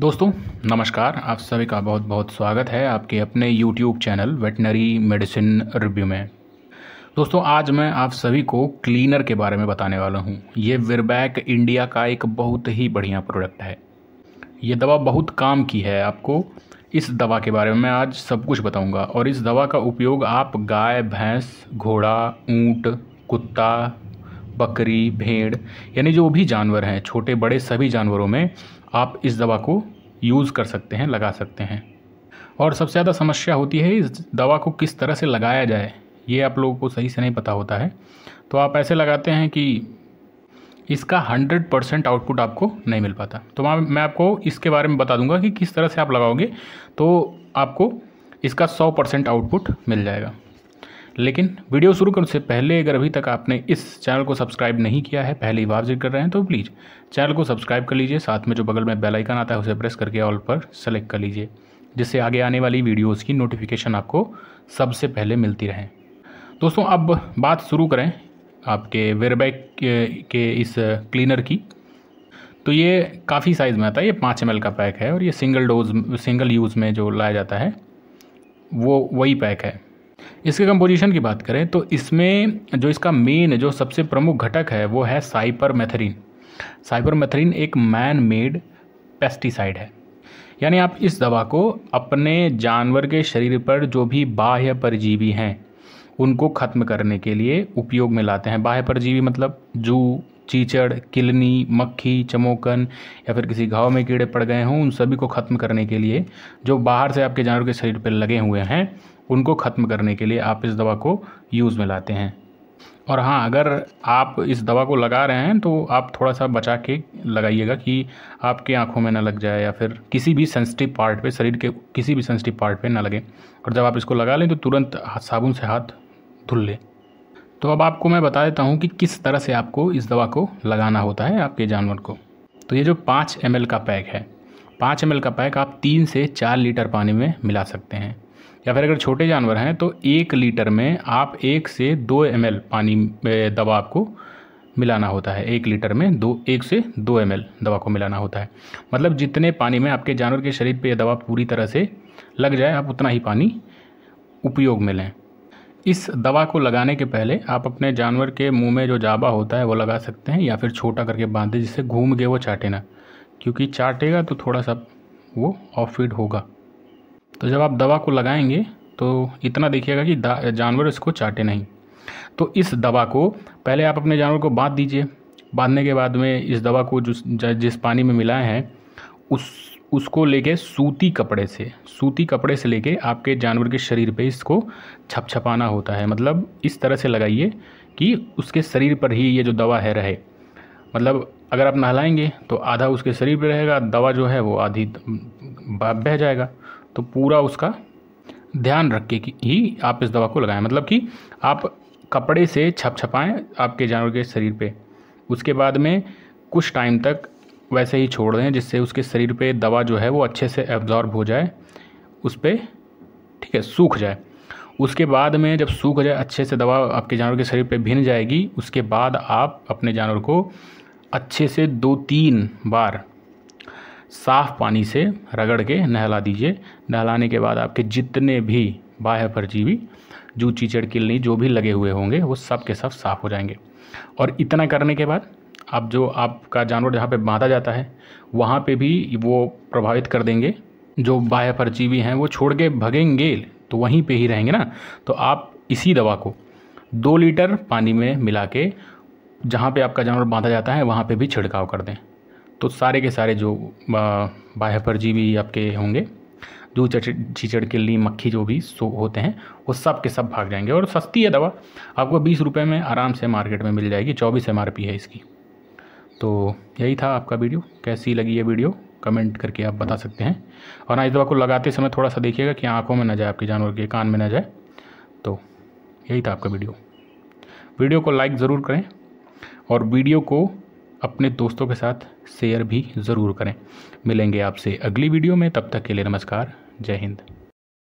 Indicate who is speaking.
Speaker 1: दोस्तों नमस्कार आप सभी का बहुत बहुत स्वागत है आपके अपने YouTube channel veterinary medicine review में दोस्तों आज मैं आप सभी को क्लीनर के बारे में बताने वाला हूँ ये विरबैक इंडिया का एक बहुत ही बढ़िया प्रोडक्ट है ये दवा बहुत काम की है आपको इस दवा के बारे में मैं आज सब कुछ बताऊंगा और इस दवा का उपयोग आप गाय भैंस घोड़ा ऊंट कुत्ता बकरी भेड़ यानी जो भी जानवर हैं छोटे बड़े सभी जानवरों में आप इस दवा को यूज़ कर सकते हैं लगा सकते हैं और सबसे ज़्यादा समस्या होती है इस दवा को किस तरह से लगाया जाए ये आप लोगों को सही से नहीं पता होता है तो आप ऐसे लगाते हैं कि इसका 100 परसेंट आउटपुट आपको नहीं मिल पाता तो वहाँ मैं आपको इसके बारे में बता दूंगा कि किस तरह से आप लगाओगे तो आपको इसका 100 परसेंट आउटपुट मिल जाएगा लेकिन वीडियो शुरू करने से पहले अगर अभी तक आपने इस चैनल को सब्सक्राइब नहीं किया है पहले बार वापस कर रहे हैं तो प्लीज़ चैनल को सब्सक्राइब कर लीजिए साथ में जो बगल में बेलाइकन आता है उसे प्रेस करके ऑल पर सेलेक्ट कर लीजिए जिससे आगे आने वाली वीडियोज़ की नोटिफिकेशन आपको सबसे पहले मिलती रहे दोस्तों अब बात शुरू करें आपके वेरबैक के, के इस क्लीनर की तो ये काफ़ी साइज़ में आता है ये पाँच एम का पैक है और ये सिंगल डोज सिंगल यूज़ में जो लाया जाता है वो वही पैक है इसके कंपोजिशन की बात करें तो इसमें जो इसका मेन जो सबसे प्रमुख घटक है वो है साइपर मेथरीन साइपर मेथरीन एक मैन मेड पेस्टिसाइड है यानी आप इस दवा को अपने जानवर के शरीर पर जो भी बाह्य परजीवी हैं उनको ख़त्म करने के लिए उपयोग में लाते हैं बाह्य परजीवी मतलब जू चीचड़ किलनी मक्खी चमोकन या फिर किसी घाव में कीड़े पड़ गए हों उन सभी को ख़त्म करने के लिए जो बाहर से आपके जानवर के शरीर पर लगे हुए हैं उनको ख़त्म करने के लिए आप इस दवा को यूज़ में लाते हैं और हाँ अगर आप इस दवा को लगा रहे हैं तो आप थोड़ा सा बचा के लगाइएगा कि आपके आँखों में ना लग जाए या फिर किसी भी सेंसिटिव पार्ट पे शरीर के किसी भी सेंसिटिव पार्ट पे ना लगे और जब आप इसको लगा लें तो तुरंत साबुन से हाथ तुल्य तो अब आपको मैं बता देता हूँ कि किस तरह से आपको इस दवा को लगाना होता है आपके जानवर को तो ये जो पाँच एम का पैक है पाँच एम का पैक आप तीन से चार लीटर पानी में मिला सकते हैं या फिर अगर छोटे जानवर हैं तो एक लीटर में आप एक से दो एम पानी दवा आपको मिलाना होता है एक लीटर में दो एक से दो एम दवा को मिलाना होता है मतलब जितने पानी में आपके जानवर के शरीर पर यह दवा पूरी तरह से लग जाए आप उतना ही पानी उपयोग में लें इस दवा को लगाने के पहले आप अपने जानवर के मुंह में जो जाबा होता है वो लगा सकते हैं या फिर छोटा करके बांध दें जिससे घूम के वो चाटे ना क्योंकि चाटेगा तो थोड़ा सा वो ऑफ फीड होगा तो जब आप दवा को लगाएंगे तो इतना देखिएगा कि जानवर इसको चाटे नहीं तो इस दवा को पहले आप अपने जानवर को बांध दीजिए बांधने के बाद में इस दवा को जिस जिस पानी में मिलाए हैं उस उसको लेके सूती कपड़े से सूती कपड़े से लेके आपके जानवर के शरीर पे इसको छपछपाना होता है मतलब इस तरह से लगाइए कि उसके शरीर पर ही ये जो दवा है रहे मतलब अगर आप नहलाएंगे तो आधा उसके शरीर पर रहेगा दवा जो है वो आधी बह जाएगा तो पूरा उसका ध्यान रख के ही आप इस दवा को लगाएं मतलब कि आप कपड़े से छप छपाएँ आपके जानवर के शरीर पे उसके बाद में कुछ टाइम तक वैसे ही छोड़ दें जिससे उसके शरीर पे दवा जो है वो अच्छे से एब्जॉर्ब हो जाए उस पर ठीक है सूख जाए उसके बाद में जब सूख जाए अच्छे से दवा आपके जानवर के शरीर पे भिन जाएगी उसके बाद आप अपने जानवर को अच्छे से दो तीन बार साफ़ पानी से रगड़ के नहला दीजिए नहलाने के बाद आपके जितने भी बाह्य परजीवी जू चीचड़ किलनी जो भी लगे हुए होंगे वो सब के सब साफ़ हो जाएंगे और इतना करने के बाद आप जो आपका जानवर जहाँ पे बांधा जाता है वहाँ पे भी वो प्रभावित कर देंगे जो बाह्य परजीवी हैं वो छोड़ के भगेंगे तो वहीं पे ही रहेंगे ना तो आप इसी दवा को दो लीटर पानी में मिला के जहाँ पर आपका जानवर बांधा जाता है वहाँ पर भी छिड़काव कर दें तो सारे के सारे जो बाह्य परजीवी आपके होंगे जो चीचड़ किल्ली मक्खी जो भी सो होते हैं वो सब के सब भाग जाएंगे और सस्ती है दवा आपको बीस रुपये में आराम से मार्केट में मिल जाएगी चौबीस एम है इसकी तो यही था आपका वीडियो कैसी लगी ये वीडियो कमेंट करके आप बता सकते हैं और ना इस दवा को लगाते समय थोड़ा सा देखिएगा कि आँखों में ना जाए आपके जानवर के कान में ना जाए तो यही था आपका वीडियो वीडियो को लाइक ज़रूर करें और वीडियो को अपने दोस्तों के साथ शेयर भी ज़रूर करें मिलेंगे आपसे अगली वीडियो में तब तक के लिए नमस्कार जय हिंद